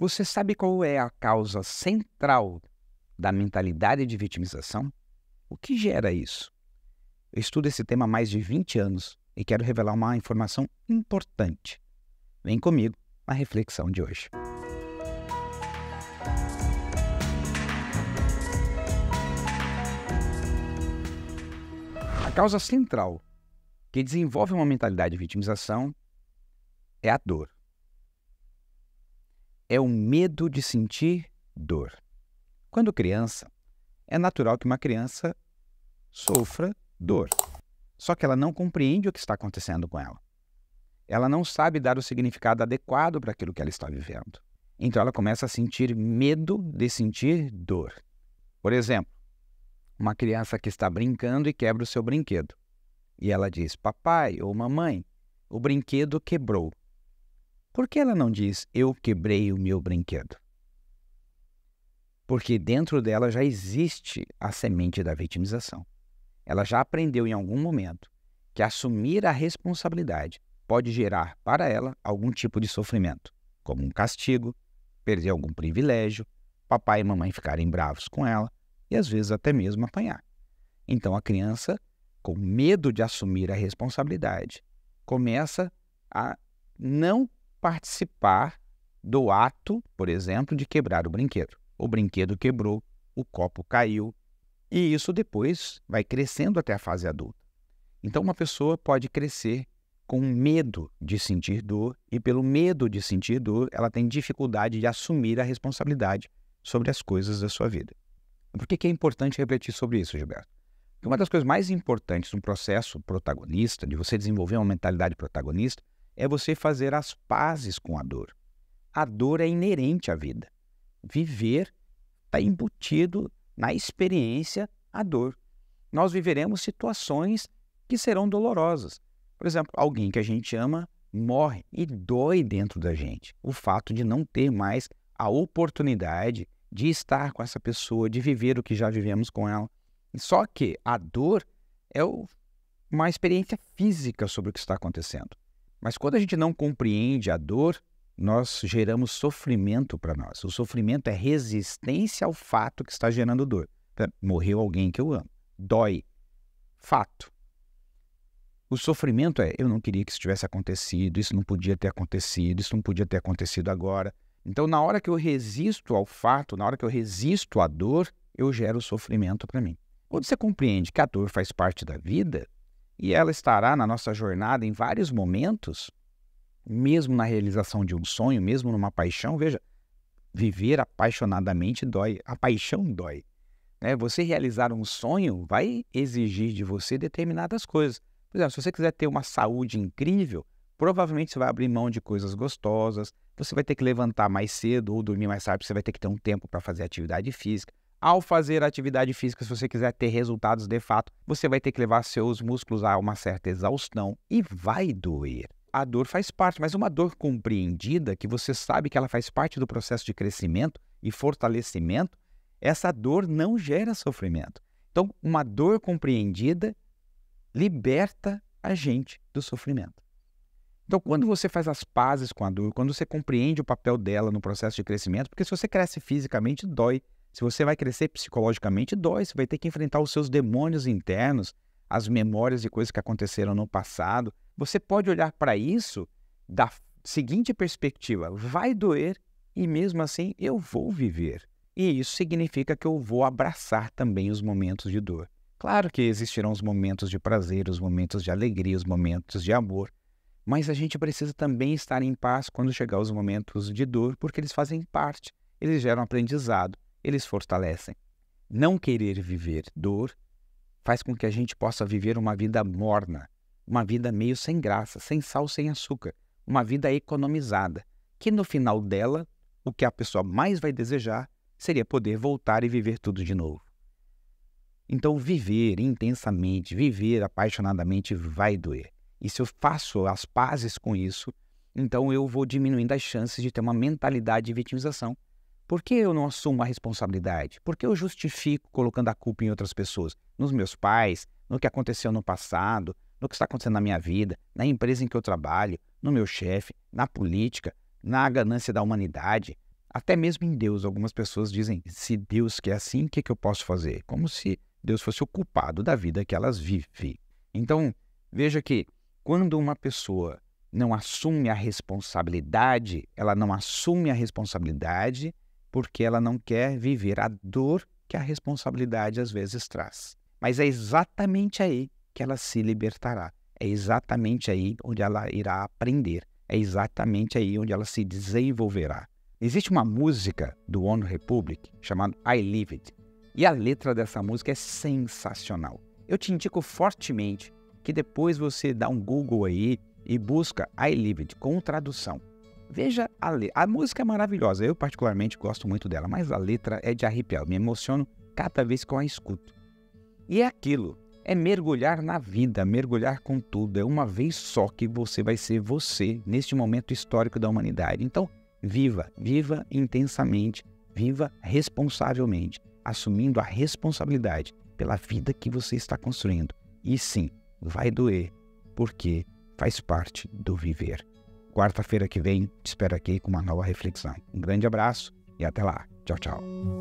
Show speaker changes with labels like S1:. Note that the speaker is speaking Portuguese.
S1: Você sabe qual é a causa central da mentalidade de vitimização? O que gera isso? Eu estudo esse tema há mais de 20 anos e quero revelar uma informação importante. Vem comigo na reflexão de hoje. A causa central que desenvolve uma mentalidade de vitimização é a dor é o medo de sentir dor. Quando criança, é natural que uma criança sofra dor, só que ela não compreende o que está acontecendo com ela. Ela não sabe dar o significado adequado para aquilo que ela está vivendo. Então ela começa a sentir medo de sentir dor. Por exemplo, uma criança que está brincando e quebra o seu brinquedo. E ela diz: Papai ou mamãe, o brinquedo quebrou. Por que ela não diz eu quebrei o meu brinquedo? Porque dentro dela já existe a semente da vitimização. Ela já aprendeu em algum momento que assumir a responsabilidade pode gerar para ela algum tipo de sofrimento, como um castigo, perder algum privilégio, papai e mamãe ficarem bravos com ela e às vezes até mesmo apanhar. Então a criança, com medo de assumir a responsabilidade, começa a não participar do ato, por exemplo, de quebrar o brinquedo. O brinquedo quebrou, o copo caiu, e isso depois vai crescendo até a fase adulta. Então, uma pessoa pode crescer com medo de sentir dor, e pelo medo de sentir dor, ela tem dificuldade de assumir a responsabilidade sobre as coisas da sua vida. Por que, é importante refletir sobre isso, Gilberto? Porque uma das coisas mais importantes no processo protagonista, de você desenvolver uma mentalidade protagonista, é você fazer as pazes com a dor. A dor é inerente à vida. Viver está embutido na experiência a dor. Nós viveremos situações que serão dolorosas. Por exemplo, alguém que a gente ama morre e dói dentro da gente. O fato de não ter mais a oportunidade de estar com essa pessoa, de viver o que já vivemos com ela. Só que a dor é uma experiência física sobre o que está acontecendo. Mas quando a gente não compreende a dor, nós geramos sofrimento para nós. O sofrimento é resistência ao fato que está gerando dor. Então, morreu alguém que eu amo. Dói. Fato. O sofrimento é eu não queria que isso tivesse acontecido, isso não podia ter acontecido, isso não podia ter acontecido agora. Então, na hora que eu resisto ao fato, na hora que eu resisto à dor, eu gero sofrimento para mim. Quando você compreende que a dor faz parte da vida, e ela estará na nossa jornada em vários momentos, mesmo na realização de um sonho, mesmo numa paixão. Veja, viver apaixonadamente dói, a paixão dói. Né? Você realizar um sonho vai exigir de você determinadas coisas. Por exemplo, se você quiser ter uma saúde incrível, provavelmente você vai abrir mão de coisas gostosas, você vai ter que levantar mais cedo ou dormir mais tarde, você vai ter que ter um tempo para fazer atividade física. Ao fazer atividade física, se você quiser ter resultados de fato, você vai ter que levar seus músculos a uma certa exaustão e vai doer. A dor faz parte, mas uma dor compreendida, que você sabe que ela faz parte do processo de crescimento e fortalecimento, essa dor não gera sofrimento. Então, uma dor compreendida liberta a gente do sofrimento. Então, quando você faz as pazes com a dor, quando você compreende o papel dela no processo de crescimento, porque se você cresce fisicamente, dói se você vai crescer psicologicamente, dói. Você vai ter que enfrentar os seus demônios internos, as memórias e coisas que aconteceram no passado. Você pode olhar para isso da seguinte perspectiva: vai doer e mesmo assim eu vou viver. E isso significa que eu vou abraçar também os momentos de dor. Claro que existirão os momentos de prazer, os momentos de alegria, os momentos de amor, mas a gente precisa também estar em paz quando chegar os momentos de dor, porque eles fazem parte, eles geram aprendizado eles fortalecem. Não querer viver dor faz com que a gente possa viver uma vida morna, uma vida meio sem graça, sem sal, sem açúcar, uma vida economizada, que no final dela, o que a pessoa mais vai desejar seria poder voltar e viver tudo de novo. Então, viver intensamente, viver apaixonadamente vai doer. E se eu faço as pazes com isso, então eu vou diminuindo as chances de ter uma mentalidade de vitimização por que eu não assumo a responsabilidade? Por que eu justifico colocando a culpa em outras pessoas? Nos meus pais, no que aconteceu no passado, no que está acontecendo na minha vida, na empresa em que eu trabalho, no meu chefe, na política, na ganância da humanidade, até mesmo em Deus. Algumas pessoas dizem: se Deus quer assim, o que, que eu posso fazer? Como se Deus fosse o culpado da vida que elas vivem. Então, veja que quando uma pessoa não assume a responsabilidade, ela não assume a responsabilidade porque ela não quer viver a dor que a responsabilidade às vezes traz. Mas é exatamente aí que ela se libertará. É exatamente aí onde ela irá aprender. É exatamente aí onde ela se desenvolverá. Existe uma música do One Republic chamada I Live It. E a letra dessa música é sensacional. Eu te indico fortemente que depois você dá um Google aí e busca I Live It com tradução. Veja a, a música é maravilhosa, eu particularmente gosto muito dela, mas a letra é de arrepiar, me emociono cada vez que eu a escuto. E é aquilo, é mergulhar na vida, mergulhar com tudo, é uma vez só que você vai ser você neste momento histórico da humanidade. Então, viva, viva intensamente, viva responsavelmente, assumindo a responsabilidade pela vida que você está construindo. E sim, vai doer, porque faz parte do viver. Quarta-feira que vem, te espero aqui com uma nova reflexão. Um grande abraço e até lá. Tchau, tchau.